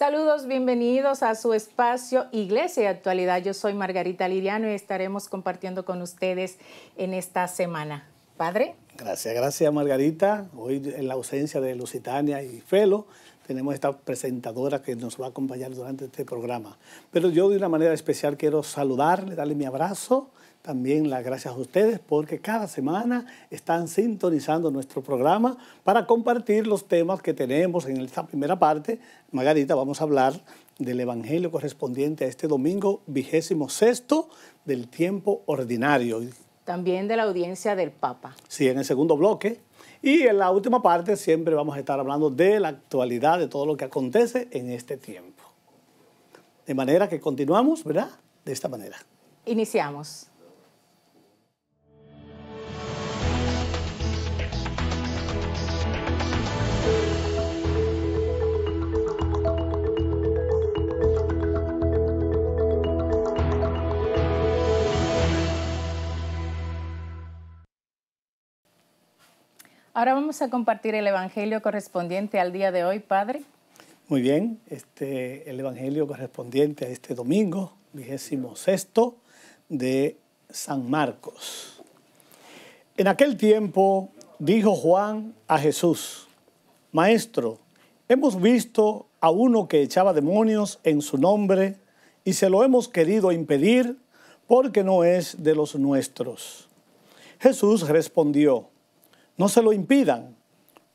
Saludos, bienvenidos a su espacio Iglesia y Actualidad. Yo soy Margarita Liriano y estaremos compartiendo con ustedes en esta semana. Padre. Gracias, gracias Margarita. Hoy en la ausencia de Lusitania y Felo, tenemos esta presentadora que nos va a acompañar durante este programa. Pero yo de una manera especial quiero saludarle, darle mi abrazo también las gracias a ustedes porque cada semana están sintonizando nuestro programa para compartir los temas que tenemos en esta primera parte. Margarita, vamos a hablar del Evangelio correspondiente a este domingo vigésimo sexto del tiempo ordinario. También de la audiencia del Papa. Sí, en el segundo bloque. Y en la última parte siempre vamos a estar hablando de la actualidad, de todo lo que acontece en este tiempo. De manera que continuamos, ¿verdad? De esta manera. Iniciamos. Ahora vamos a compartir el Evangelio correspondiente al día de hoy, Padre. Muy bien, este, el Evangelio correspondiente a este domingo, vigésimo sexto de San Marcos. En aquel tiempo dijo Juan a Jesús, Maestro, hemos visto a uno que echaba demonios en su nombre y se lo hemos querido impedir porque no es de los nuestros. Jesús respondió, no se lo impidan,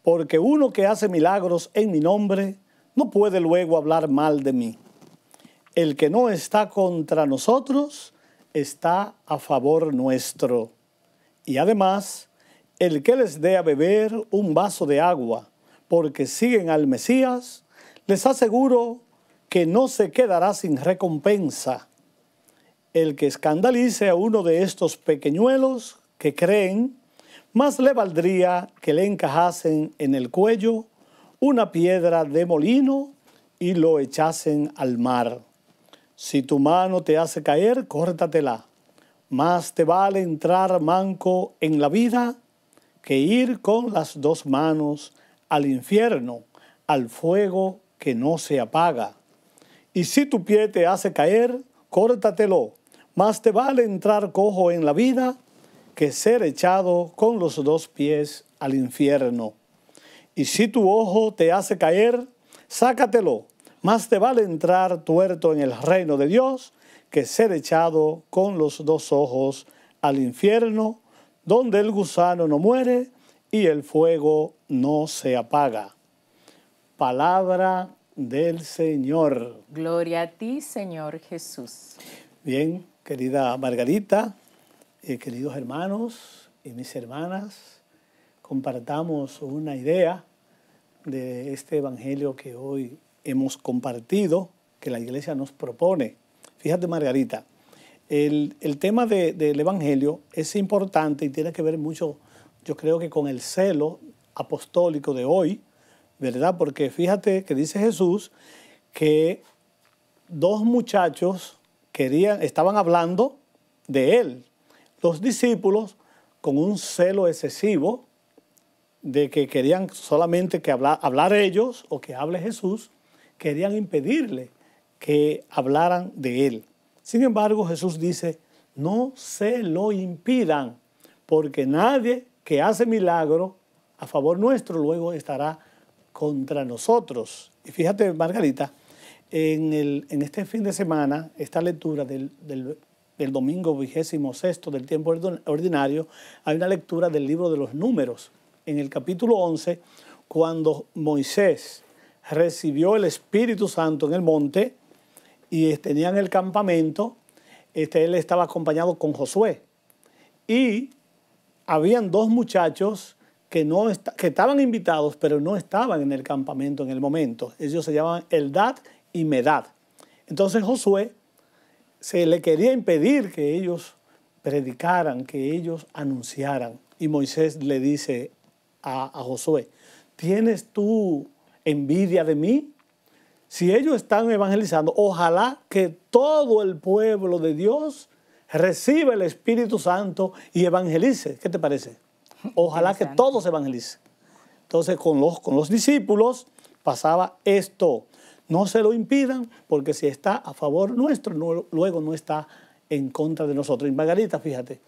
porque uno que hace milagros en mi nombre no puede luego hablar mal de mí. El que no está contra nosotros está a favor nuestro. Y además, el que les dé a beber un vaso de agua, porque siguen al Mesías, les aseguro que no se quedará sin recompensa. El que escandalice a uno de estos pequeñuelos que creen, más le valdría que le encajasen en el cuello una piedra de molino y lo echasen al mar. Si tu mano te hace caer, córtatela. Más te vale entrar manco en la vida que ir con las dos manos al infierno, al fuego que no se apaga. Y si tu pie te hace caer, córtatelo. Más te vale entrar cojo en la vida que ser echado con los dos pies al infierno. Y si tu ojo te hace caer, sácatelo. Más te vale entrar tuerto en el reino de Dios que ser echado con los dos ojos al infierno, donde el gusano no muere y el fuego no se apaga. Palabra del Señor. Gloria a ti, Señor Jesús. Bien, querida Margarita, eh, queridos hermanos y mis hermanas, compartamos una idea de este Evangelio que hoy hemos compartido, que la iglesia nos propone. Fíjate, Margarita, el, tema del Evangelio es importante y tiene que ver mucho, yo creo que con el celo apostólico de hoy, ¿verdad? Porque fíjate que dice Jesús que dos muchachos querían, estaban hablando de él, los discípulos con un celo excesivo de que querían solamente que hablar, hablar ellos o que hable Jesús, querían impedirle que hablaran de él. Sin embargo, Jesús dice, no se lo impidan, porque nadie que hace milagro a favor nuestro luego estará contra nosotros. Y fíjate, Margarita, en, este fin de semana, esta lectura del, del, del domingo vigésimo sexto del tiempo ordinario, hay una lectura del libro de los números. En el capítulo 11, cuando Moisés recibió el Espíritu Santo en el monte y en el campamento, este, él estaba acompañado con Josué. Y habían dos muchachos que, no que estaban invitados, pero no estaban en el campamento en el momento. Ellos se llamaban Eldad y Medad. Entonces Josué se le quería impedir que ellos predicaran, que ellos anunciaran. Y Moisés le dice a, Josué, ¿tienes tú envidia de mí? Si ellos están evangelizando, ojalá que todo el pueblo de Dios reciba el Espíritu Santo y evangelice. ¿Qué te parece? Ojalá que todos evangelicen. Entonces con los discípulos pasaba esto. No se lo impidan, porque si está a favor nuestro, luego no está en contra de nosotros. Y Margarita, fíjate,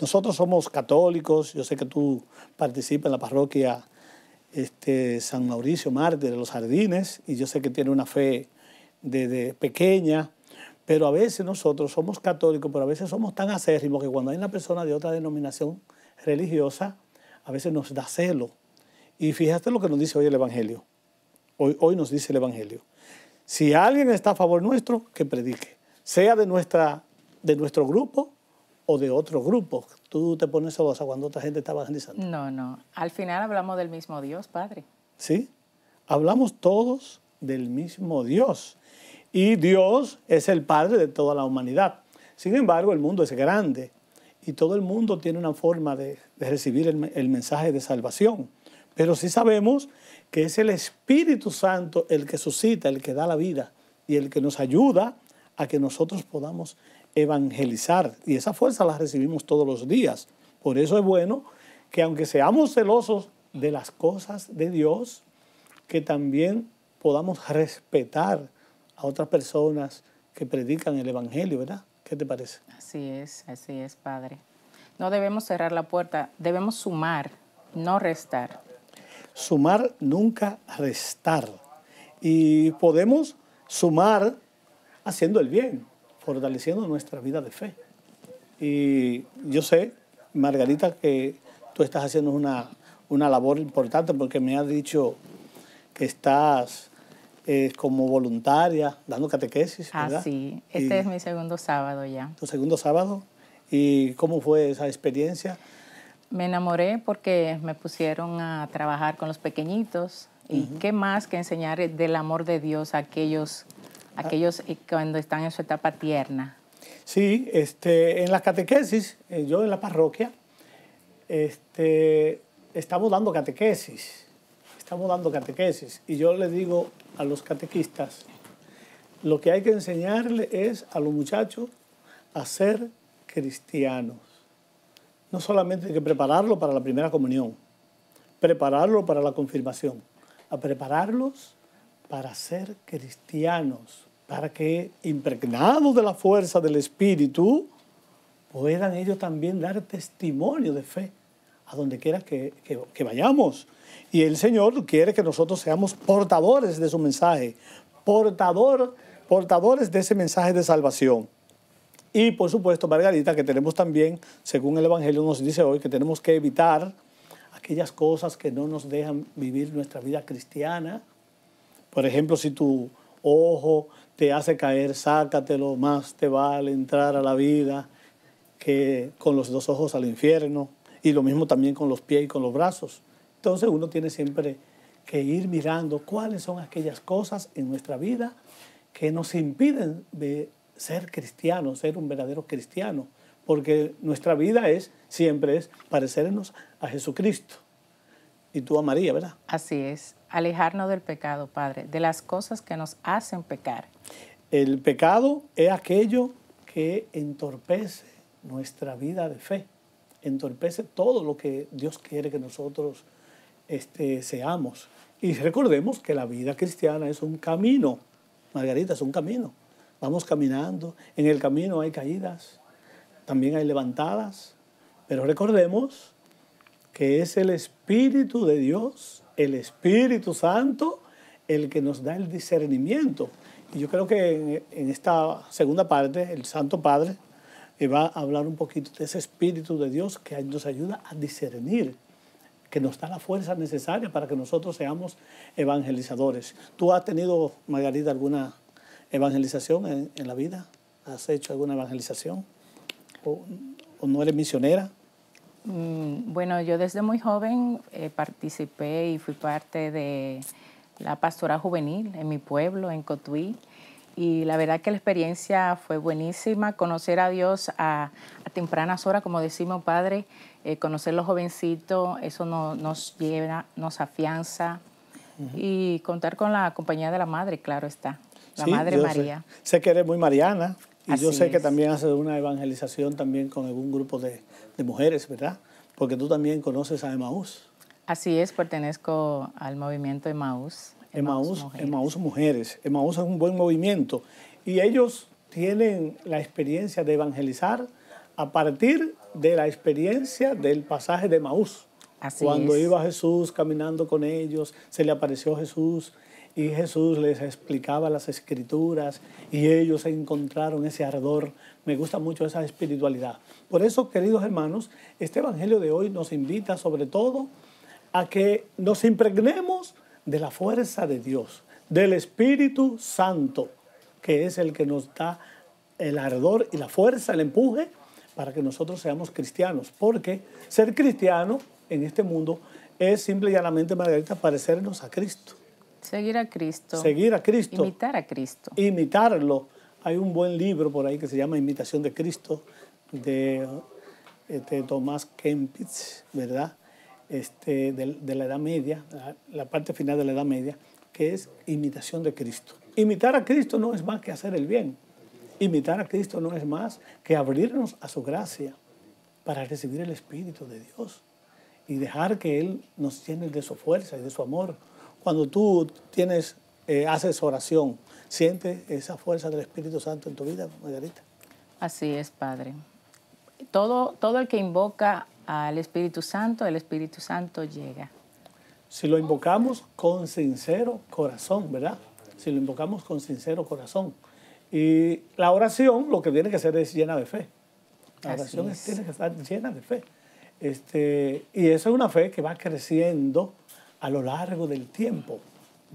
nosotros somos católicos, yo sé que tú participas en la parroquia este, San Mauricio Mártir de los Jardines, y yo sé que tiene una fe desde pequeña, pero a veces nosotros somos católicos, pero a veces somos tan acérrimos que cuando hay una persona de otra denominación religiosa, a veces nos da celo. Y fíjate lo que nos dice hoy el Evangelio. Hoy, nos dice el Evangelio. Si alguien está a favor nuestro, que predique, sea de, nuestra, de nuestro grupo o de otro grupo. Tú te pones a voz cuando otra gente está evangelizando. No, no. Al final hablamos del mismo Dios, Padre. Sí. Hablamos todos del mismo Dios. Y Dios es el Padre de toda la humanidad. Sin embargo, el mundo es grande y todo el mundo tiene una forma de, recibir el, el mensaje de salvación. Pero sí sabemos que es el Espíritu Santo el que suscita, el que da la vida y el que nos ayuda a que nosotros podamos evangelizar. Y esa fuerza la recibimos todos los días. Por eso es bueno que aunque seamos celosos de las cosas de Dios, que también podamos respetar a otras personas que predican el Evangelio, ¿verdad? ¿Qué te parece? Así es, así es, Padre. No debemos cerrar la puerta, debemos sumar, no restar sumar, nunca restar. Y podemos sumar haciendo el bien, fortaleciendo nuestra vida de fe. Y yo sé, Margarita, que tú estás haciendo una, labor importante porque me has dicho que estás eh, como voluntaria dando catequesis. Ah, sí, este es mi segundo sábado ya. ¿Tu segundo sábado? ¿Y cómo fue esa experiencia? me enamoré porque me pusieron a trabajar con los pequeñitos. ¿Y qué más que enseñar del amor de Dios a aquellos, ah. eh, cuando están en su etapa tierna? Sí, este, en las catequesis, eh, yo en la parroquia, este, estamos dando catequesis, estamos dando catequesis. Y yo le digo a los catequistas, lo que hay que enseñarle es a los muchachos a ser cristianos no solamente hay que prepararlo para la primera comunión, prepararlo para la confirmación, a prepararlos para ser cristianos, para que impregnados de la fuerza del Espíritu, puedan ellos también dar testimonio de fe a donde quiera que, vayamos. Y el Señor quiere que nosotros seamos portadores de su mensaje, portador, portadores de ese mensaje de salvación. Y por supuesto, Margarita, que tenemos también, según el Evangelio nos dice hoy, que tenemos que evitar aquellas cosas que no nos dejan vivir nuestra vida cristiana. Por ejemplo, si tu ojo te hace caer, sácatelo, más te vale entrar a la vida que con los dos ojos al infierno. Y lo mismo también con los pies y con los brazos. Entonces uno tiene siempre que ir mirando cuáles son aquellas cosas en nuestra vida que nos impiden de ser cristiano, ser un verdadero cristiano, porque nuestra vida es siempre es parecernos a Jesucristo y tú a María, ¿verdad? Así es, alejarnos del pecado, Padre, de las cosas que nos hacen pecar. El pecado es aquello que entorpece nuestra vida de fe, entorpece todo lo que Dios quiere que nosotros este, seamos. Y recordemos que la vida cristiana es un camino, Margarita, es un camino vamos caminando. En el camino hay caídas, también hay levantadas, pero recordemos que es el Espíritu de Dios, el Espíritu Santo, el que nos da el discernimiento. Y yo creo que en, esta segunda parte, el Santo Padre eh, va a hablar un poquito de ese Espíritu de Dios que nos ayuda a discernir que nos da la fuerza necesaria para que nosotros seamos evangelizadores. ¿Tú has tenido, Margarita, alguna evangelización en, la vida? ¿Has hecho alguna evangelización? ¿O, no eres misionera? Mm, bueno, yo desde muy joven eh, participé y fui parte de la pastora juvenil en mi pueblo, en Cotuí. Y la verdad que la experiencia fue buenísima, conocer a Dios a, tempranas horas, como decimos, Padre, eh, conocer los jovencitos, eso nos lleva, nos afianza, y contar con la compañía de la madre, claro está la Madre María. Sé, que eres muy mariana y yo sé que también haces una evangelización también con algún grupo de, mujeres, ¿verdad? Porque tú también conoces a Emaús. Así es, pertenezco al movimiento Emaús. Emaús, Emaús Mujeres. Emaús, es un buen movimiento y ellos tienen la experiencia de evangelizar a partir de la experiencia del pasaje de Emaús. Así Cuando iba Jesús caminando con ellos, se le apareció Jesús y Jesús les explicaba las escrituras y ellos encontraron ese ardor. Me gusta mucho esa espiritualidad. Por eso, queridos hermanos, este Evangelio de hoy nos invita sobre todo a que nos impregnemos de la fuerza de Dios, del Espíritu Santo, que es el que nos da el ardor y la fuerza, el empuje para que nosotros seamos cristianos. Porque ser cristiano en este mundo es simple y llanamente, Margarita, parecernos a Cristo. Seguir a Cristo. Seguir a Cristo. Imitar a Cristo. Imitarlo. Hay un buen libro por ahí que se llama Imitación de Cristo de, este, Tomás Kempitz, ¿verdad? Este, de, la Edad Media, la, parte final de la Edad Media, que es imitación de Cristo. Imitar a Cristo no es más que hacer el bien. Imitar a Cristo no es más que abrirnos a su gracia para recibir el Espíritu de Dios y dejar que Él nos tiene de su fuerza y de su amor cuando tú tienes, eh, haces oración, ¿sientes esa fuerza del Espíritu Santo en tu vida, Margarita? Así es, Padre. Todo, todo el que invoca al Espíritu Santo, el Espíritu Santo llega. Si lo invocamos con sincero corazón, ¿verdad? Si lo invocamos con sincero corazón. Y la oración lo que tiene que ser es llena de fe. La oración tiene que estar llena de fe. Este, y eso es una fe que va creciendo a lo largo del tiempo,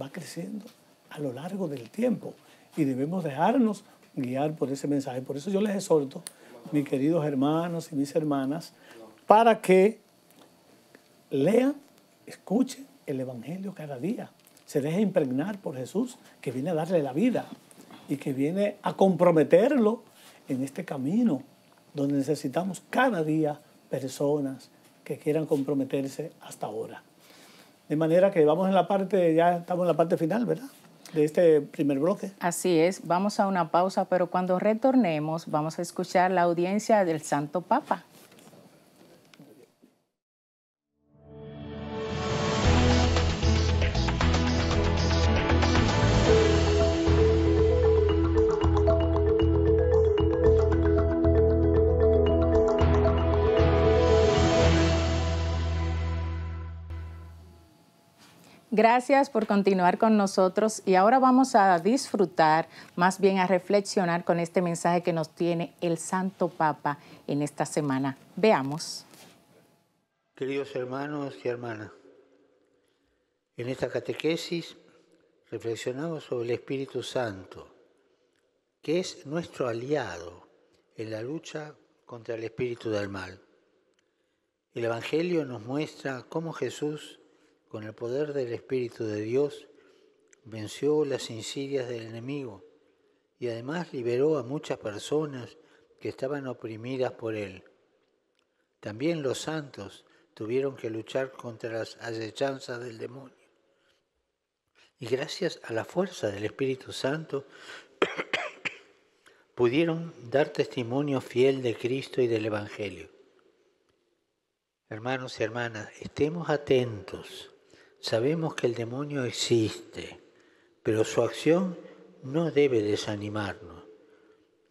va creciendo a lo largo del tiempo y debemos dejarnos guiar por ese mensaje. Por eso yo les exhorto, mis queridos hermanos y mis hermanas, para que lean, escuchen el Evangelio cada día, se deje impregnar por Jesús que viene a darle la vida y que viene a comprometerlo en este camino donde necesitamos cada día personas que quieran comprometerse hasta ahora. De manera que vamos en la parte, ya estamos en la parte final, ¿verdad? De este primer bloque. Así es, vamos a una pausa, pero cuando retornemos vamos a escuchar la audiencia del Santo Papa. Gracias por continuar con nosotros y ahora vamos a disfrutar, más bien a reflexionar con este mensaje que nos tiene el Santo Papa en esta semana. Veamos. Queridos hermanos y hermanas, en esta catequesis reflexionamos sobre el Espíritu Santo, que es nuestro aliado en la lucha contra el espíritu del mal. El Evangelio nos muestra cómo Jesús con el poder del Espíritu de Dios, venció las insidias del enemigo y además liberó a muchas personas que estaban oprimidas por él. También los santos tuvieron que luchar contra las asechanzas del demonio. Y gracias a la fuerza del Espíritu Santo pudieron dar testimonio fiel de Cristo y del Evangelio. Hermanos y hermanas, estemos atentos Sabemos que el demonio existe, pero su acción no debe desanimarnos,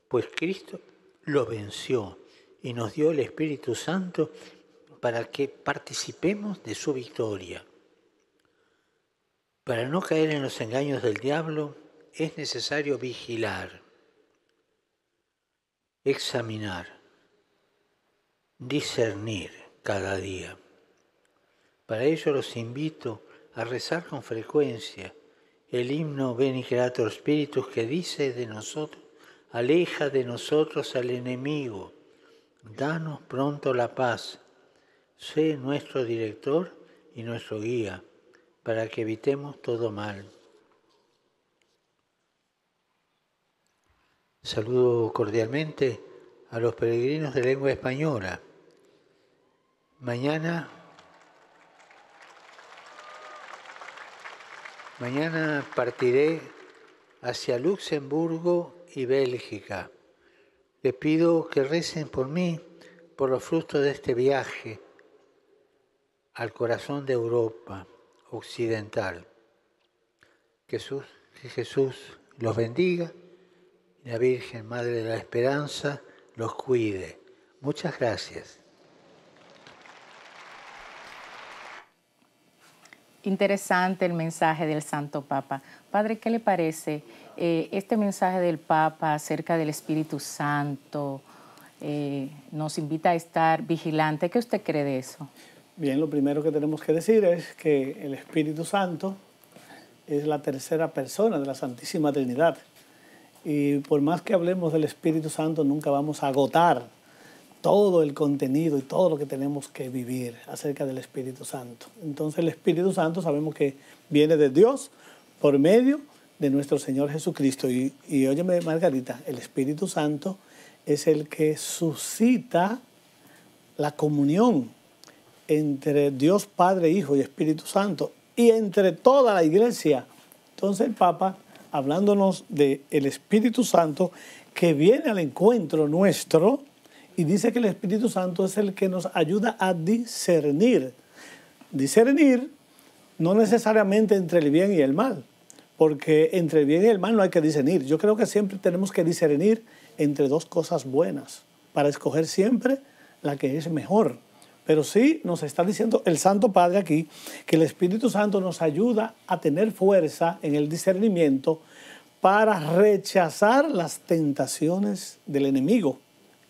pues Cristo lo venció y nos dio el Espíritu Santo para que participemos de su victoria. Para no caer en los engaños del diablo es necesario vigilar, examinar, discernir cada día. Para ello los invito a rezar con frecuencia el himno Veni Creator Spiritus que dice de nosotros, aleja de nosotros al enemigo, danos pronto la paz, sé nuestro director y nuestro guía, para que evitemos todo mal. Saludo cordialmente a los peregrinos de lengua española. Mañana Mañana partiré hacia Luxemburgo y Bélgica. Les pido que recen por mí, por los frutos de este viaje al corazón de Europa occidental. Jesús, que Jesús los bendiga y la Virgen, Madre de la Esperanza, los cuide. Muchas gracias. interesante el mensaje del Santo Papa. Padre, ¿qué le parece eh, este mensaje del Papa acerca del Espíritu Santo? Eh, nos invita a estar vigilante. ¿Qué usted cree de eso? Bien, lo primero que tenemos que decir es que el Espíritu Santo es la tercera persona de la Santísima Trinidad. Y por más que hablemos del Espíritu Santo, nunca vamos a agotar todo el contenido y todo lo que tenemos que vivir acerca del Espíritu Santo. Entonces el Espíritu Santo sabemos que viene de Dios por medio de nuestro Señor Jesucristo. Y, óyeme, Margarita, el Espíritu Santo es el que suscita la comunión entre Dios Padre, Hijo y Espíritu Santo y entre toda la iglesia. Entonces el Papa, hablándonos del el Espíritu Santo, que viene al encuentro nuestro, y dice que el Espíritu Santo es el que nos ayuda a discernir. Discernir no necesariamente entre el bien y el mal, porque entre el bien y el mal no hay que discernir. Yo creo que siempre tenemos que discernir entre dos cosas buenas para escoger siempre la que es mejor. Pero sí nos está diciendo el Santo Padre aquí que el Espíritu Santo nos ayuda a tener fuerza en el discernimiento para rechazar las tentaciones del enemigo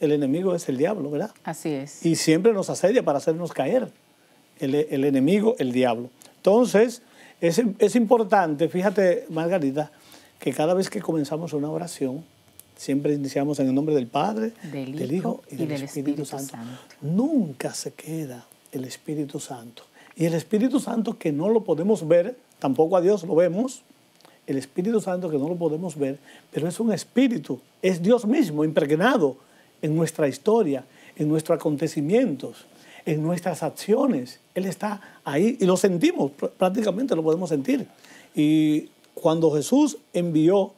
el enemigo es el diablo, ¿verdad? Así es. Y siempre nos asedia para hacernos caer. El, enemigo, el diablo. Entonces, es, es, importante, fíjate, Margarita, que cada vez que comenzamos una oración, siempre iniciamos en el nombre del Padre, del, Hijo, y, del, Espíritu, Santo. Nunca se queda el Espíritu Santo. Y el Espíritu Santo que no lo podemos ver, tampoco a Dios lo vemos, el Espíritu Santo que no lo podemos ver, pero es un espíritu, es Dios mismo impregnado en nuestra historia, en nuestros acontecimientos, en nuestras acciones. Él está ahí y lo sentimos, prácticamente lo podemos sentir. Y cuando Jesús envió,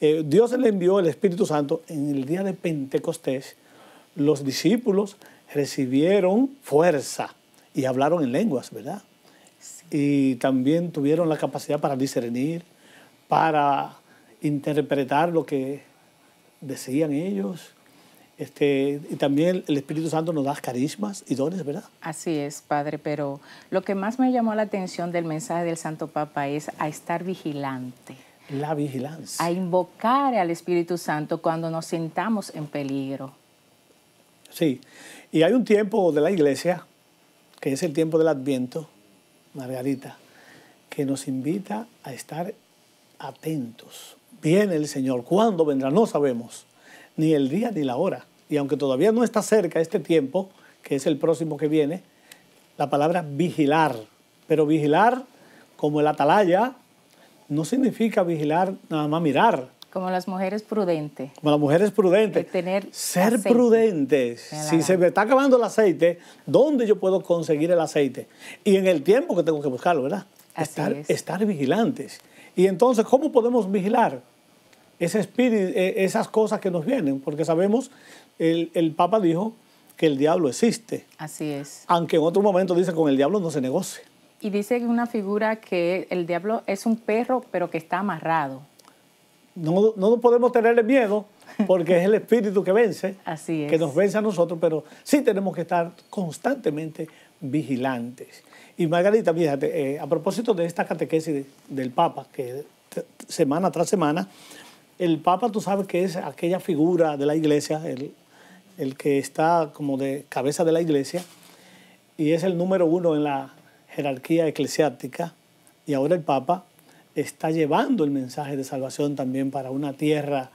eh, Dios le envió el Espíritu Santo en el día de Pentecostés, los discípulos recibieron fuerza y hablaron en lenguas, ¿verdad? Y también tuvieron la capacidad para discernir, para interpretar lo que decían ellos este, y también el Espíritu Santo nos da carismas y dones, ¿verdad? Así es, Padre, pero lo que más me llamó la atención del mensaje del Santo Papa es a estar vigilante. La vigilancia. A invocar al Espíritu Santo cuando nos sentamos en peligro. Sí, y hay un tiempo de la iglesia, que es el tiempo del Adviento, Margarita, que nos invita a estar atentos. Viene el Señor, ¿cuándo vendrá? No sabemos ni el día ni la hora. Y aunque todavía no está cerca este tiempo, que es el próximo que viene, la palabra vigilar. Pero vigilar, como el atalaya, no significa vigilar nada más mirar. Como las mujeres prudentes. Como las mujeres prudentes. Tener Ser prudentes. Si se me está acabando el aceite, ¿dónde yo puedo conseguir el aceite? Y en el tiempo que tengo que buscarlo, ¿verdad? estar, estar vigilantes. Y entonces, ¿cómo podemos vigilar? espíritu, e, esas cosas que nos vienen, porque sabemos, el, el Papa dijo que el diablo existe. Así es. Aunque en otro momento dice, con el diablo no se negocie Y dice una figura que el diablo es un perro, pero que está amarrado. No, no podemos tenerle miedo, porque es el espíritu que vence, Así es. que nos vence a nosotros, pero sí tenemos que estar constantemente vigilantes. Y Margarita, fíjate, eh, a propósito de esta catequesis del Papa, que semana tras semana el Papa, tú sabes que es aquella figura de la iglesia, el, que está como de cabeza de la iglesia, y es el número uno en la jerarquía eclesiástica, y ahora el Papa está llevando el mensaje de salvación también para una tierra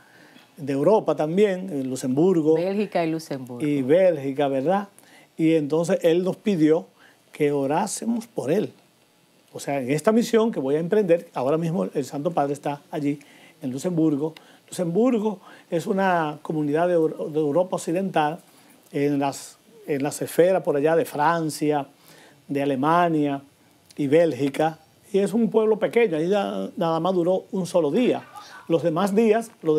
de Europa también, Luxemburgo. Bélgica y Luxemburgo. Y Bélgica, ¿verdad? Y entonces él nos pidió que orásemos por él. O sea, en esta misión que voy a emprender, ahora mismo el Santo Padre está allí, en Luxemburgo. Luxemburgo es una comunidad de, Europa Occidental, en las, en las esferas por allá de Francia, de Alemania y Bélgica, y es un pueblo pequeño, ahí nada más duró un solo día. Los demás días lo,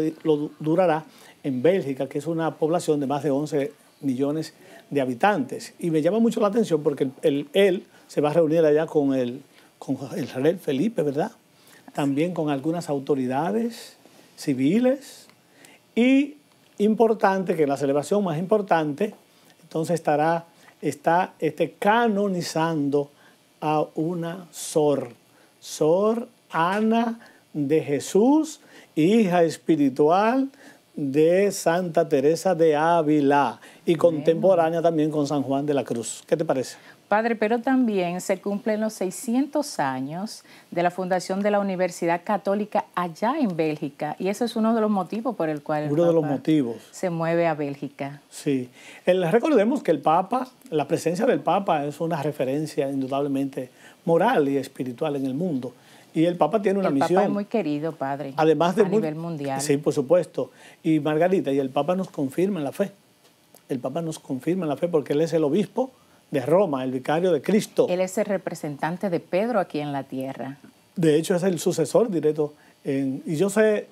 durará en Bélgica, que es una población de más de 11 millones de habitantes. Y me llama mucho la atención porque él se va a reunir allá con el, con el Felipe, ¿verdad? también con algunas autoridades civiles y importante, que la celebración más importante, entonces estará, está este canonizando a una sor, sor Ana de Jesús, hija espiritual de Santa Teresa de Ávila y contemporánea también con San Juan de la Cruz. ¿Qué te parece? Padre, pero también se cumplen los 600 años de la fundación de la Universidad Católica allá en Bélgica y ese es uno de los motivos por el cual los se mueve a Bélgica. Sí, recordemos que el Papa, la presencia del Papa es una referencia indudablemente moral y espiritual en el mundo. Y el Papa tiene una misión. El Papa es muy querido, padre. Además de a nivel mundial. Sí, por supuesto. Y Margarita, y el Papa nos confirma en la fe. El Papa nos confirma en la fe porque él es el obispo de Roma, el vicario de Cristo. Él es el representante de Pedro aquí en la tierra. De hecho, es el sucesor directo. y yo sé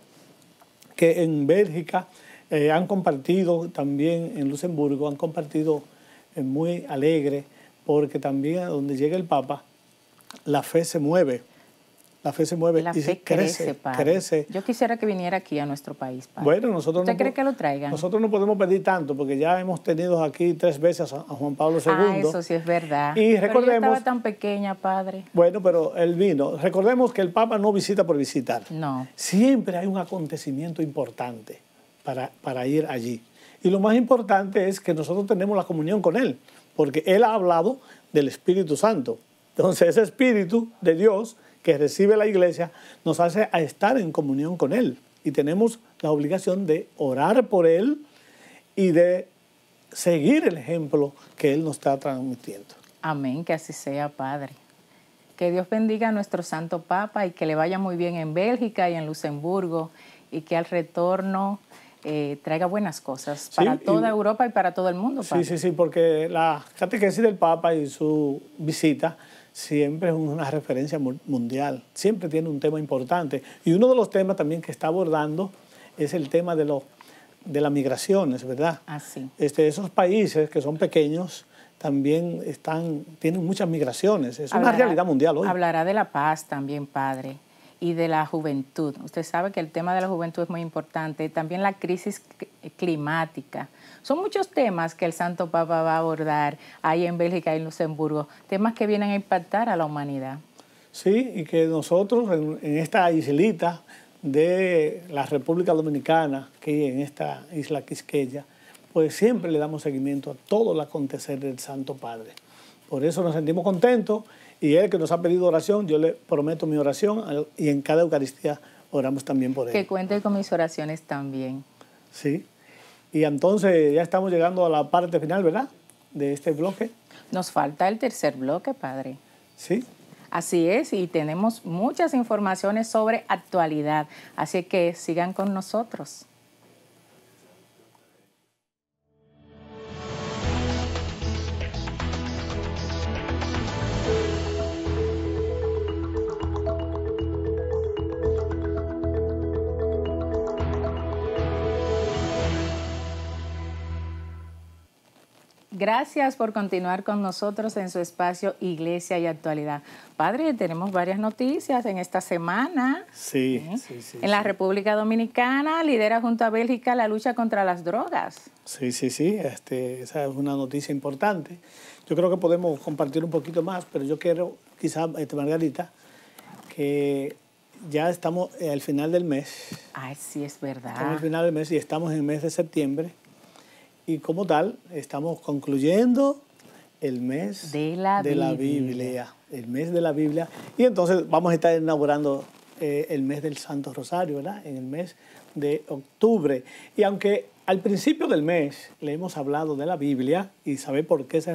que en Bélgica eh, han compartido, también en Luxemburgo, han compartido eh, muy alegre, porque también donde llega el Papa, la fe se mueve. La fe se mueve la y fe crece, crece, Yo quisiera que viniera aquí a nuestro país, padre. Bueno, nosotros ¿Usted cree que lo traigan? Nosotros no podemos pedir tanto porque ya hemos tenido aquí tres veces a Juan Pablo II. Ah, eso sí es verdad. Y recordemos... Pero yo estaba tan pequeña, padre. Bueno, pero él vino. Recordemos que el Papa no visita por visitar. No. Siempre hay un acontecimiento importante para, para ir allí. Y lo más importante es que nosotros tenemos la comunión con él porque él ha hablado del Espíritu Santo. Entonces ese Espíritu de Dios que recibe la iglesia nos hace a estar en comunión con Él. Y tenemos la obligación de orar por Él y de seguir el ejemplo que Él nos está transmitiendo. Amén, que así sea, Padre. Que Dios bendiga a nuestro Santo Papa y que le vaya muy bien en Bélgica y en Luxemburgo y que al retorno eh, traiga buenas cosas para toda Europa y para todo el mundo. Sí, sí, sí, porque la catequesis del Papa y su visita siempre es una referencia mundial, siempre tiene un tema importante. Y uno de los temas también que está abordando es el tema de, las de verdad? Ah, este, esos países que son pequeños también están, tienen muchas migraciones, es una realidad mundial hoy. Hablará de la paz también, padre, y de la juventud. Usted sabe que el tema de la juventud es muy importante, también la crisis climática son muchos temas que el Santo Papa va a abordar ahí en Bélgica y en Luxemburgo, temas que vienen a impactar a la humanidad. Sí, y que nosotros en, esta islita de la República Dominicana, que en esta isla quisqueya, pues siempre le damos seguimiento a todo el acontecer del Santo Padre. Por eso nos sentimos contentos y él que nos ha pedido oración, yo le prometo mi oración y en cada Eucaristía oramos también por él. Que cuente con mis oraciones también. Sí. Y entonces ya estamos llegando a la parte final, ¿verdad? De este bloque. Nos falta el tercer bloque, padre. Sí. Así es, y tenemos muchas informaciones sobre actualidad, así que sigan con nosotros. Gracias por continuar con nosotros en su espacio Iglesia y Actualidad. Padre, tenemos varias noticias en esta semana. Sí, ¿Eh? sí, sí. En la República Dominicana lidera junto a Bélgica la lucha contra las drogas. Sí, sí, sí. Este, esa es una noticia importante. Yo creo que podemos compartir un poquito más, pero yo quiero, quizás, este, Margarita, que ya estamos al final del mes. Ay, sí, es verdad. Estamos al final del mes y estamos en el mes de septiembre. Y como tal, estamos concluyendo el mes de la, Biblia. El mes de la Biblia. Y entonces vamos a estar inaugurando eh, el mes del Santo Rosario, ¿verdad? En el mes de octubre. Y aunque al principio del mes le hemos hablado de la Biblia y sabe por qué se,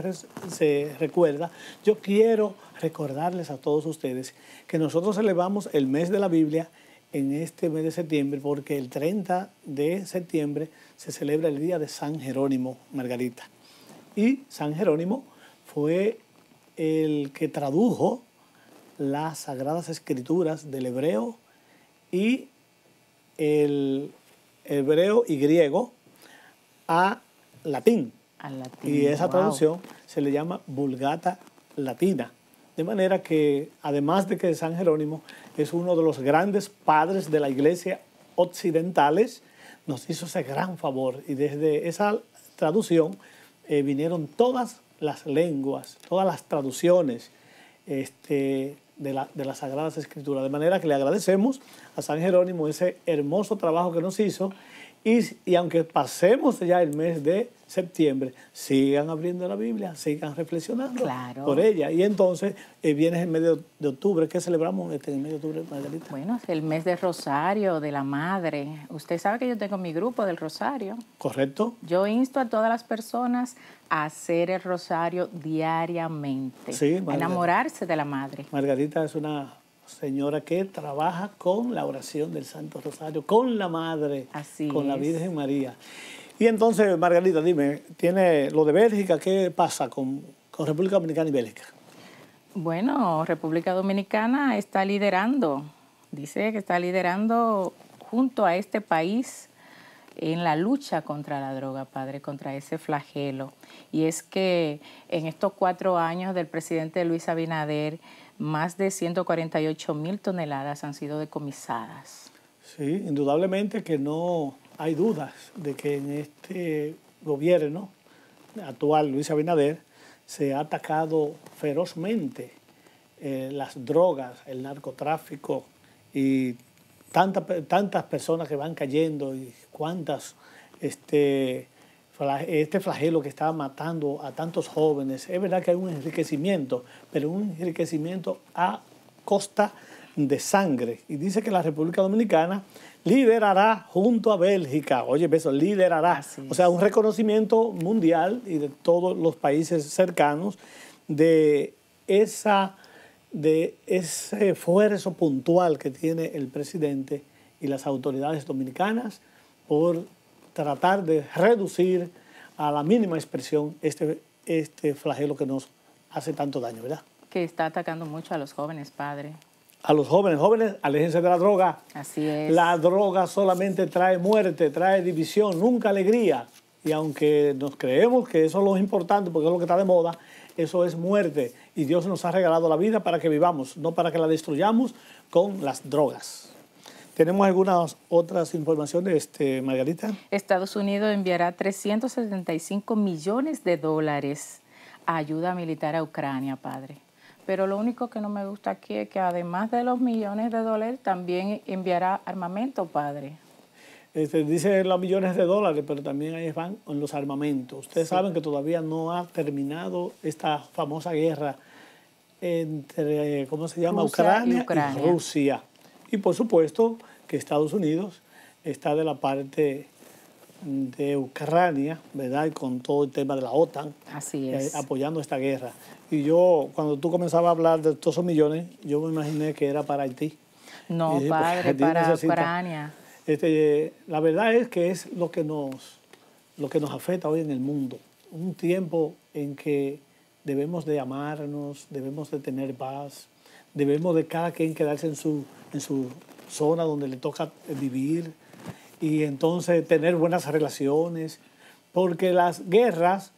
se recuerda, yo quiero recordarles a todos ustedes que nosotros elevamos el mes de la Biblia en este mes de septiembre porque el 30 de septiembre se celebra el día de San Jerónimo Margarita. Y San Jerónimo fue el que tradujo las sagradas escrituras del hebreo y el hebreo y griego a latín. y esa traducción se le llama Vulgata Latina. De manera que, además de que San Jerónimo es uno de los grandes padres de la iglesia occidentales, nos hizo ese gran favor y desde esa traducción eh, vinieron todas las lenguas, todas las traducciones este, de, de las Sagradas Escrituras. De manera que le agradecemos a San Jerónimo ese hermoso trabajo que nos hizo y, aunque pasemos ya el mes de septiembre, sigan abriendo la Biblia, sigan reflexionando por ella. Y entonces eh, viene el mes de, octubre, ¿qué celebramos este, el mes de octubre, Margarita? Bueno, es el mes del Rosario, de la Madre. Usted sabe que yo tengo mi grupo del Rosario. Correcto. Yo insto a todas las personas a hacer el Rosario diariamente, sí, a enamorarse de la Madre. Margarita es una señora que trabaja con la oración del Santo Rosario, con la Madre, con la Virgen María. Y entonces, Margarita, dime, ¿tiene lo de Bélgica? ¿Qué pasa con, con República Dominicana y Bélgica? Bueno, República Dominicana está liderando, dice que está liderando junto a este país en la lucha contra la droga, padre, contra ese flagelo. Y es que en estos cuatro años del presidente Luis Abinader, más de 148 mil toneladas han sido decomisadas. Sí, indudablemente que no hay dudas de que en este gobierno actual, Luis Abinader, se ha atacado ferozmente eh, las drogas, el narcotráfico y tantas personas que van cayendo y cuántas este, este flagelo que estaba matando a tantos jóvenes. Es verdad que hay un enriquecimiento, pero un enriquecimiento a costa de sangre. Y dice que la República Dominicana liderará junto a Bélgica. Oye, eso, liderará. o sea, un reconocimiento mundial y de todos los países cercanos de, esa, de ese esfuerzo puntual que tiene el presidente y las autoridades dominicanas por tratar de reducir a la mínima expresión este, este flagelo que nos hace tanto daño, ¿verdad? Que está atacando mucho a los jóvenes, padre. A los jóvenes, jóvenes, aléjense de la droga. Así es. La droga solamente trae muerte, trae división, nunca alegría. Y aunque nos creemos que eso es lo importante, porque es lo que está de moda, eso es muerte. Y Dios nos ha regalado la vida para que vivamos, no para que la destruyamos con las drogas. ¿Tenemos algunas otras informaciones, este, Margarita? Estados Unidos enviará 375 millones de dólares a ayuda militar a Ucrania, padre. Pero lo único que no me gusta aquí es que además de los millones de dólares, también enviará armamento, padre. Este, dice los millones de dólares, pero también ahí van los armamentos. Ustedes saben que todavía no ha terminado esta famosa guerra entre, ¿cómo se llama? Ucrania y Rusia. Y por supuesto que Estados Unidos está de la parte de Ucrania, ¿verdad? con todo el tema de la OTAN. Eh, apoyando esta guerra. Y yo, cuando tú comenzabas a hablar de todos esos millones, yo me imaginé que era para Haití. No, pues, padre, para Ucrania. Este, eh, la verdad es que es lo que, nos, lo que nos afecta hoy en el mundo. Un tiempo en que debemos de amarnos, debemos de tener paz, debemos de cada quien quedarse en su, en su zona donde le toca vivir y entonces tener buenas relaciones, porque las guerras,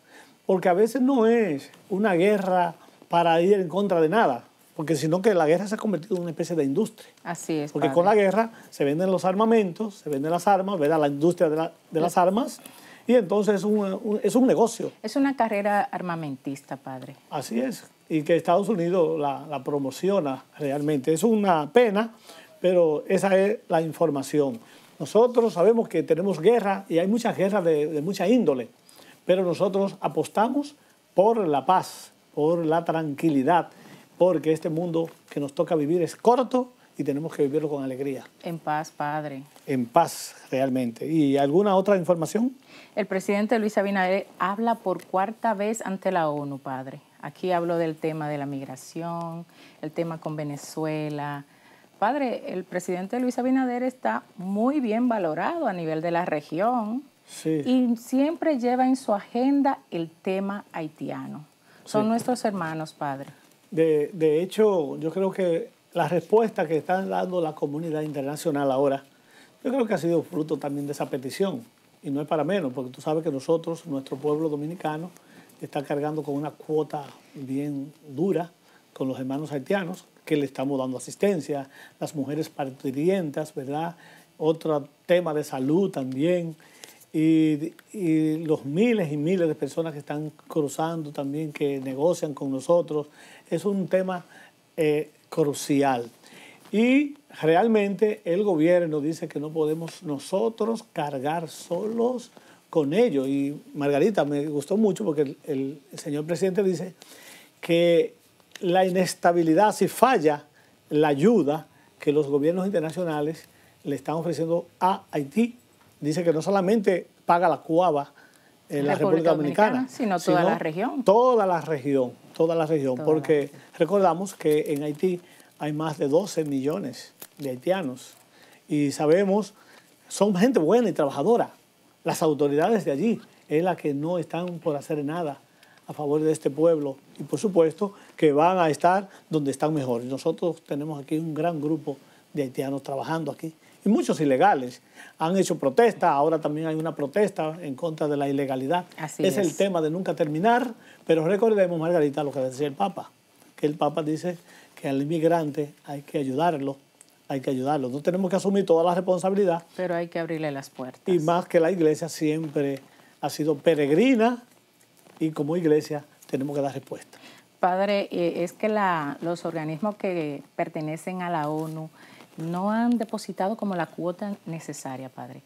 porque a veces no es una guerra para ir en contra de nada, porque sino que la guerra se ha convertido en una especie de industria. Así es. Porque con la guerra se venden los armamentos, se venden las armas, ¿verdad? La industria de, la, de las armas. Y entonces es un, es un negocio. Es una carrera armamentista, padre. Así es y que Estados Unidos la, promociona realmente. Es una pena, pero esa es la información. Nosotros sabemos que tenemos guerra y hay muchas guerras de, de, mucha índole, pero nosotros apostamos por la paz, por la tranquilidad, porque este mundo que nos toca vivir es corto y tenemos que vivirlo con alegría. En paz, padre. En paz, realmente. ¿Y alguna otra información? El presidente Luis Abinader habla por cuarta vez ante la ONU, padre. Aquí hablo del tema de la migración, el tema con Venezuela. Padre, el presidente Luis Abinader está muy bien valorado a nivel de la región y siempre lleva en su agenda el tema haitiano. Son nuestros hermanos, padre. De, de, hecho, yo creo que la respuesta que está dando la comunidad internacional ahora, yo creo que ha sido fruto también de esa petición. Y no es para menos, porque tú sabes que nosotros, nuestro pueblo dominicano, está cargando con una cuota bien dura con los hermanos haitianos, que le estamos dando asistencia, las mujeres partidientas, ¿verdad? Otro tema de salud también, y, los miles y miles de personas que están cruzando también, que negocian con nosotros, es un tema eh, crucial. Y realmente el gobierno dice que no podemos nosotros cargar solos con ello. Y Margarita, me gustó mucho porque el, señor presidente dice que la inestabilidad, si falla la ayuda que los gobiernos internacionales le están ofreciendo a Haití, dice que no solamente paga la cuava en la, República, Dominicana, sino toda la región. Toda la región, toda la región, porque recordamos que en Haití hay más de 12 millones de haitianos y sabemos, son gente buena y trabajadora, las autoridades de allí es la que no están por hacer nada a favor de este pueblo y por supuesto que van a estar donde están mejor. Nosotros tenemos aquí un gran grupo de haitianos trabajando aquí y muchos ilegales han hecho protesta, ahora también hay una protesta en contra de la ilegalidad. es, es el tema de nunca terminar, pero recordemos, Margarita, lo que decía el Papa, que el Papa dice que al inmigrante hay que ayudarlo hay que ayudarlos. No tenemos que asumir toda la responsabilidad. Pero hay que abrirle las puertas. Y más que la iglesia siempre ha sido peregrina y como iglesia tenemos que dar respuesta. Padre, eh, es que los organismos que pertenecen a la ONU no han depositado como la cuota necesaria, Padre.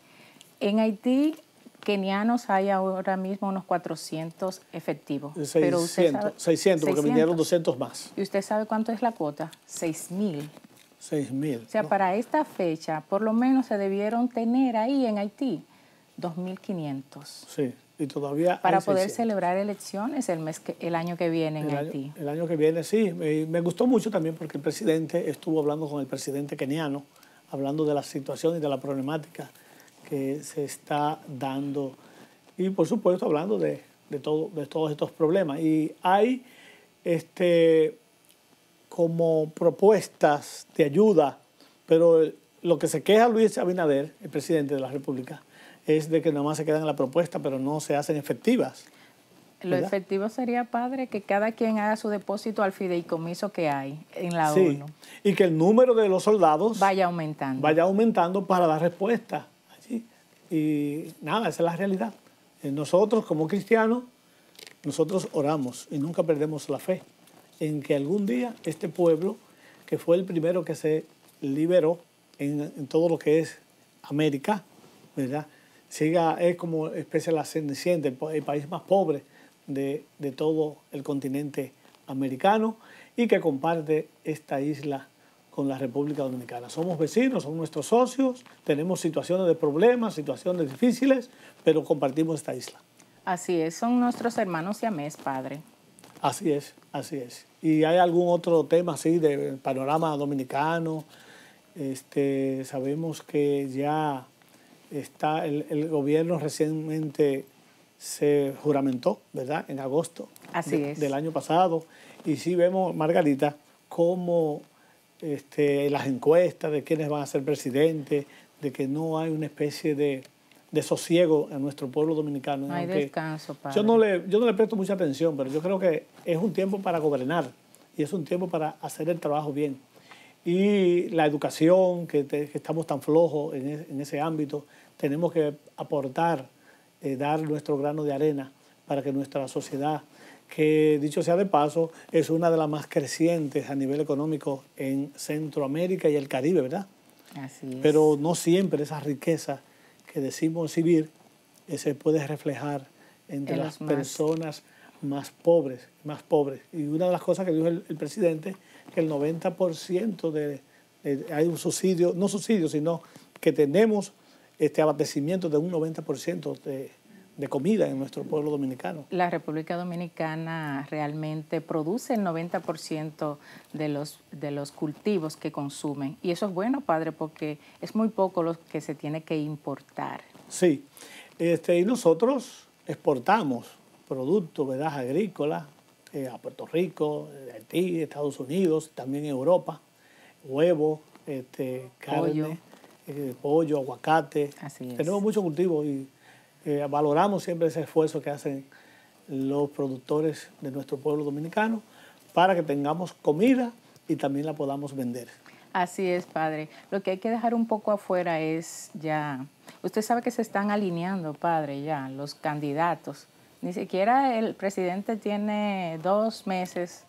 En Haití, kenianos hay ahora mismo unos 400 efectivos. 600, eh, 600 porque vinieron 200 más. ¿Y usted sabe cuánto es la cuota? 6.000. mil. 6.000. O sea, para esta fecha, por lo menos se debieron tener ahí en Haití 2.500. Sí, y todavía. Para poder celebrar elecciones el, mes el año que viene en Haití. el año que viene, sí. Me, gustó mucho también porque el presidente estuvo hablando con el presidente keniano, hablando de la situación y de la problemática que se está dando. Y por supuesto, hablando de, de, todo, de todos estos problemas. Y hay este como propuestas de ayuda, pero lo que se queja Luis Abinader, el presidente de la República, es de que más se quedan en la propuesta, pero no se hacen efectivas. Lo efectivo sería, padre, que cada quien haga su depósito al fideicomiso que hay en la ONU. Y que el número de los soldados vaya aumentando. Vaya aumentando para dar respuesta Y nada, esa es la realidad. Eh, nosotros, como cristianos, nosotros oramos y nunca perdemos la fe en que algún día este pueblo, que fue el primero que se liberó en, todo lo que es América, Siga, es como especie de la el, país más pobre de, de todo el continente americano y que comparte esta isla con la República Dominicana. Somos vecinos, somos nuestros socios, tenemos situaciones de problemas, situaciones difíciles, pero compartimos esta isla. Así es, son nuestros hermanos y amés, padre. Así es. Así es. ¿Y hay algún otro tema así del panorama dominicano? Este, sabemos que ya está el, el gobierno recientemente se juramentó, ¿verdad? En agosto del año pasado. Y sí vemos, Margarita, cómo este, las encuestas de quiénes van a ser presidentes, de que no hay una especie de de sosiego en nuestro pueblo dominicano. Yo no, le, yo no le presto mucha atención, pero yo creo que es un tiempo para gobernar y es un tiempo para hacer el trabajo bien. Y la educación, que, estamos tan flojos e, en, ese ámbito, tenemos que aportar, eh, dar nuestro grano de arena para que nuestra sociedad, que dicho sea de paso, es una de las más crecientes a nivel económico en Centroamérica y el Caribe, ¿verdad? Así Pero no siempre esas riquezas que decimos vivir se puede reflejar entre las, personas más pobres, más pobres. Y una de las cosas que dijo el, presidente, que el 90% de, de, hay un subsidio, no subsidio, sino que tenemos este abastecimiento de un 90% de, de comida en nuestro pueblo dominicano. La República Dominicana realmente produce el 90% de los, de los cultivos que consumen. Y eso es bueno, padre, porque es muy poco lo que se tiene que importar. Sí, este, y nosotros exportamos productos, ¿verdad?, agrícolas eh, a Puerto Rico, Haití, Estados Unidos, también Europa, Huevo, este, carne, pollo. Eh, pollo aguacate. Así es. Tenemos muchos cultivos y eh, valoramos siempre ese esfuerzo que hacen los productores de nuestro pueblo dominicano para que tengamos comida y también la podamos vender. Así es, padre. Lo que hay que dejar un poco afuera es ya, usted sabe que se están alineando, padre, ya los candidatos. Ni siquiera el presidente tiene dos meses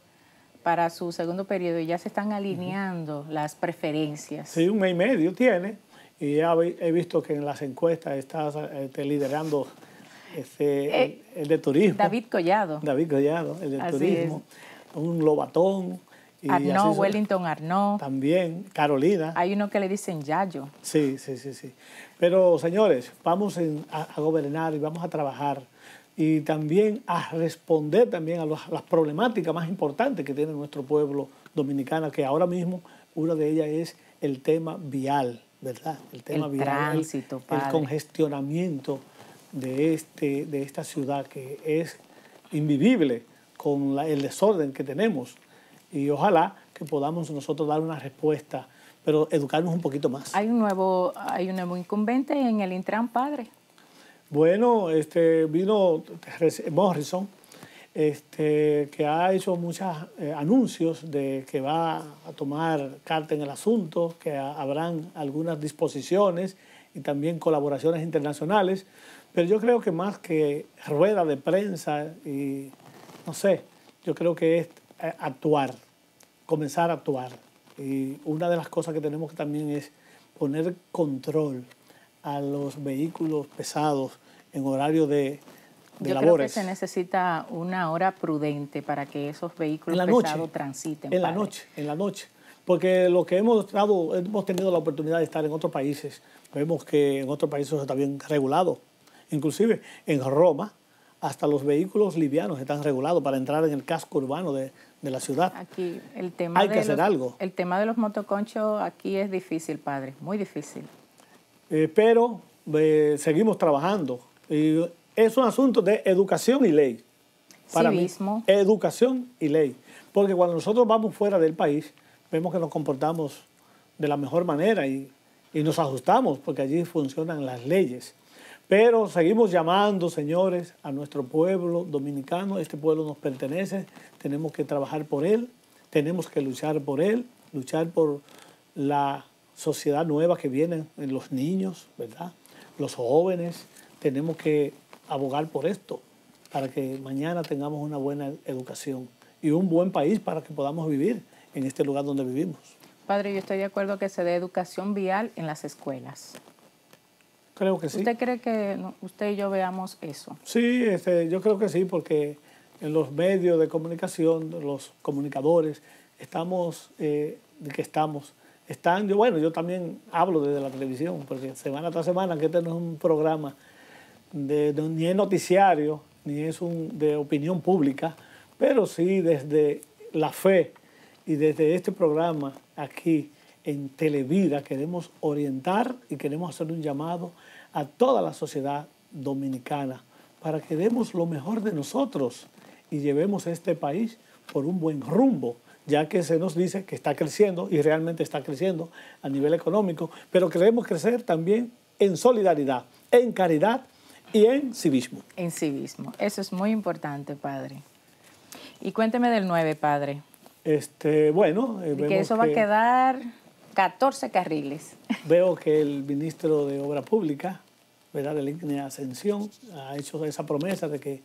para su segundo periodo y ya se están alineando las preferencias. Sí, un mes y medio tiene. Y ya he visto que en las encuestas estás eh, liderando este, eh, el, de turismo. David Collado. David Collado, el de turismo. Un lobatón. Arnaud, Wellington Arnaud. También, Carolina. Hay uno que le dicen Yayo. Sí, sí, sí, sí. Pero, señores, vamos a, gobernar y vamos a trabajar y también a responder también a las problemáticas más importantes que tiene nuestro pueblo dominicano, que ahora mismo una de ellas es el tema vial. ¿verdad? El tema el tránsito, el, el congestionamiento de, este, de esta ciudad que es invivible con el desorden que tenemos. Y ojalá que podamos nosotros dar una respuesta, pero educarnos un poquito más. Hay un nuevo, hay un nuevo incumbente en el Intran Padre. Bueno, este vino Morrison, este, que ha hecho muchos eh, anuncios de que va a tomar carta en el asunto, que habrán algunas disposiciones y también colaboraciones internacionales, pero yo creo que más que rueda de prensa y no sé, yo creo que es eh, actuar, comenzar a actuar. Y una de las cosas que tenemos que también es poner control a los vehículos pesados en horario de de Yo Creo que se necesita una hora prudente para que esos vehículos pesados transiten. En la noche, en la noche. Porque lo que hemos dado, hemos tenido la oportunidad de estar en otros países, vemos que en otros países está bien regulado. Inclusive en Roma, hasta los vehículos livianos están regulados para entrar en el casco urbano de, la ciudad. Aquí el tema hay que hacer algo. El tema de los motoconchos aquí es difícil, padre, muy difícil. Eh, pero eh, seguimos trabajando es un asunto de educación y ley. Para mí, educación y ley. Porque cuando nosotros vamos fuera del país, vemos que nos comportamos de la mejor manera y, nos ajustamos, porque allí funcionan las leyes. Pero seguimos llamando, señores, a nuestro pueblo dominicano. Este pueblo nos pertenece, tenemos que trabajar por él, tenemos que luchar por él, luchar por la sociedad nueva que viene, en los niños, ¿verdad? Los jóvenes, tenemos que abogar por esto, para que mañana tengamos una buena educación y un buen país para que podamos vivir en este lugar donde vivimos. Padre, yo estoy de acuerdo que se dé educación vial en las escuelas. Creo que sí. ¿Usted cree que usted y yo veamos eso? Sí, este, yo creo que sí, porque en los medios de comunicación, los comunicadores, estamos, eh, de que estamos, están, yo, bueno, yo también hablo desde la televisión, porque semana tras semana, que este un programa ni es noticiario, ni es un, de opinión pública, pero sí desde la fe y desde este programa aquí en Televida queremos orientar y queremos hacer un llamado a toda la sociedad dominicana para que demos lo mejor de nosotros y llevemos a este país por un buen rumbo, ya que se nos dice que está creciendo y realmente está creciendo a nivel económico, pero queremos crecer también en solidaridad, en caridad y en civismo. En civismo. Eso es muy importante, padre. Y cuénteme del 9, padre. Este, bueno, eh, vemos que eso va a quedar 14 carriles. Veo que el ministro de Obra Pública, ¿verdad? de línea Ascensión, ha hecho esa promesa de que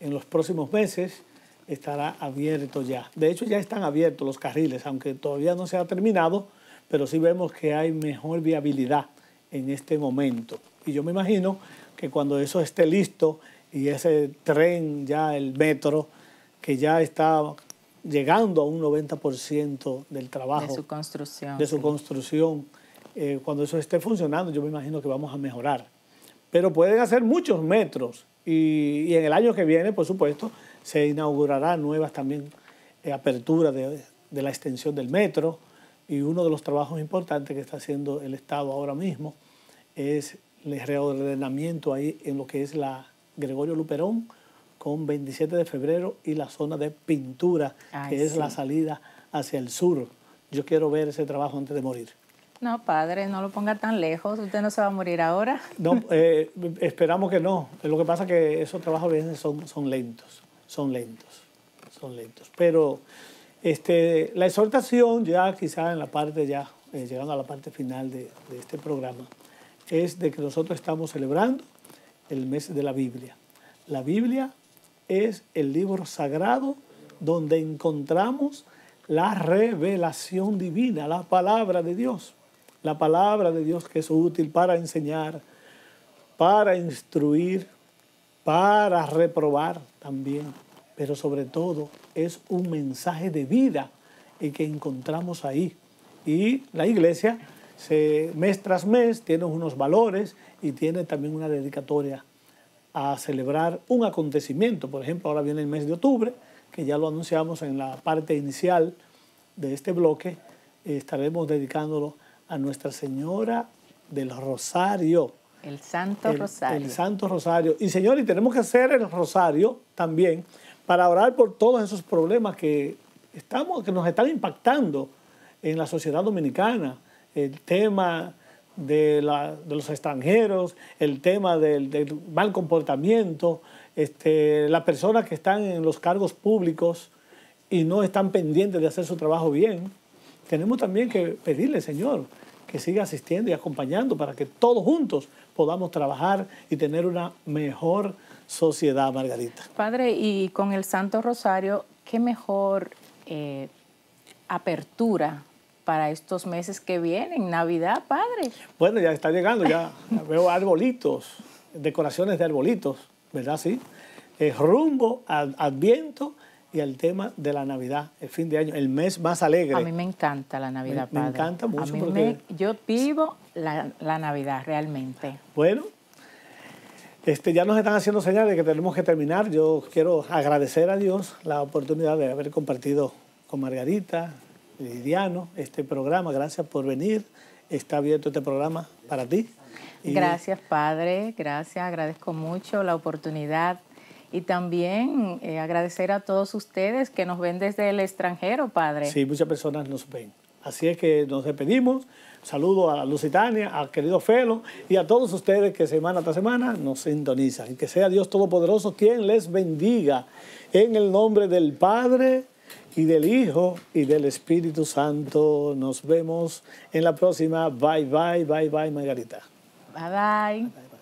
en los próximos meses estará abierto ya. De hecho, ya están abiertos los carriles, aunque todavía no se ha terminado, pero sí vemos que hay mejor viabilidad en este momento. Y yo me imagino que cuando eso esté listo y ese tren, ya el metro, que ya está llegando a un 90% del trabajo. De su construcción. De su construcción. Eh, cuando eso esté funcionando, yo me imagino que vamos a mejorar. Pero pueden hacer muchos metros y, en el año que viene, por supuesto, se inaugurará nuevas también eh, aperturas de, de, la extensión del metro. Y uno de los trabajos importantes que está haciendo el Estado ahora mismo es el reordenamiento ahí en lo que es la Gregorio Luperón con 27 de febrero y la zona de pintura, que es la salida hacia el sur. Yo quiero ver ese trabajo antes de morir. No, padre, no lo ponga tan lejos. Usted no se va a morir ahora. No, eh, esperamos que no. Lo que pasa es que esos trabajos son, son lentos, son lentos, son lentos. Pero este, la exhortación ya quizá en la parte ya, eh, llegando a la parte final de este programa, es de que nosotros estamos celebrando el mes de la Biblia. La Biblia es el libro sagrado donde encontramos la revelación divina, la palabra de Dios. La palabra de Dios que es útil para enseñar, para instruir, para reprobar también, pero sobre todo es un mensaje de vida y que encontramos ahí. Y la iglesia mes tras mes tiene unos valores y tiene también una dedicatoria a celebrar un acontecimiento. Por ejemplo, ahora viene el mes de octubre, que ya lo anunciamos en la parte inicial de este bloque, estaremos dedicándolo a Nuestra Señora del Rosario. El Santo Rosario. El Santo Rosario. Y señores, tenemos que hacer el Rosario también para orar por todos esos problemas que, estamos, que nos están impactando en la sociedad dominicana el tema de, la, de los extranjeros, el tema del, mal comportamiento, este, las personas que están en los cargos públicos y no están pendientes de hacer su trabajo bien. Tenemos también que pedirle, Señor, que siga asistiendo y acompañando para que todos juntos podamos trabajar y tener una mejor sociedad, Margarita. Padre, y con el Santo Rosario, ¿qué mejor eh, apertura para estos meses que vienen, Navidad, padre. Bueno, ya está llegando, ya veo arbolitos, decoraciones de arbolitos, ¿verdad? Sí. Eh, rumbo al Adviento y al tema de la Navidad, el fin de año, el mes más alegre. A mí me encanta la Navidad, padre. Me encanta mucho. porque... yo vivo la, Navidad realmente. Bueno, este, ya nos están haciendo señales de que tenemos que terminar. Yo quiero agradecer a Dios la oportunidad de haber compartido con Margarita, Lidiano, este programa. Gracias por venir. Está abierto este programa para ti. Gracias, padre. Gracias. Agradezco mucho la oportunidad. Y también eh, agradecer a todos ustedes que nos ven desde el extranjero, padre. Sí, muchas personas nos ven. Así es que nos despedimos. Saludo a Lusitania, a querido Felo y a todos ustedes que semana tras semana nos sintonizan. Que sea Dios Todopoderoso quien les bendiga. En el nombre del Padre, y del Hijo y del Espíritu Santo. Nos vemos en la próxima. Bye, bye, bye, bye, Margarita. bye. bye.